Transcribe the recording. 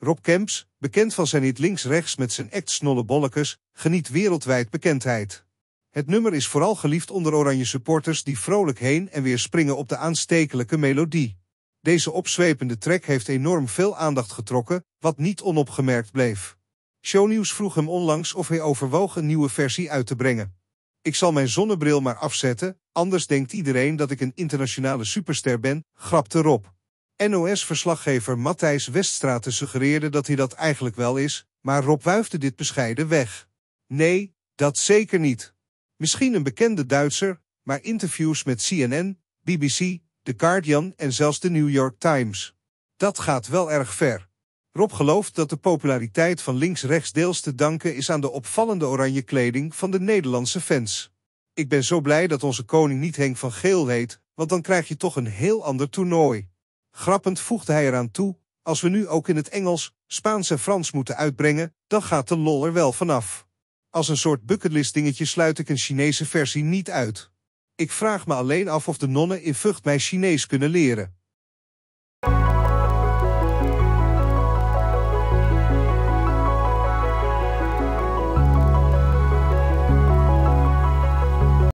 Rob Kemps, bekend van zijn hit links-rechts met zijn act Snolle Bollekes, geniet wereldwijd bekendheid. Het nummer is vooral geliefd onder oranje supporters die vrolijk heen en weer springen op de aanstekelijke melodie. Deze opzwepende track heeft enorm veel aandacht getrokken, wat niet onopgemerkt bleef. Shownieuws vroeg hem onlangs of hij overwoog een nieuwe versie uit te brengen. Ik zal mijn zonnebril maar afzetten, anders denkt iedereen dat ik een internationale superster ben, grapte Rob. NOS-verslaggever Matthijs Weststraten suggereerde dat hij dat eigenlijk wel is, maar Rob wuifde dit bescheiden weg. Nee, dat zeker niet. Misschien een bekende Duitser, maar interviews met CNN, BBC, The Guardian en zelfs de New York Times. Dat gaat wel erg ver. Rob gelooft dat de populariteit van links-rechts deels te danken is aan de opvallende oranje kleding van de Nederlandse fans. Ik ben zo blij dat onze koning niet Henk van Geel heet, want dan krijg je toch een heel ander toernooi. Grappend voegde hij eraan toe, als we nu ook in het Engels, Spaans en Frans moeten uitbrengen, dan gaat de lol er wel vanaf. Als een soort bucketlist dingetje sluit ik een Chinese versie niet uit. Ik vraag me alleen af of de nonnen in Vught mij Chinees kunnen leren.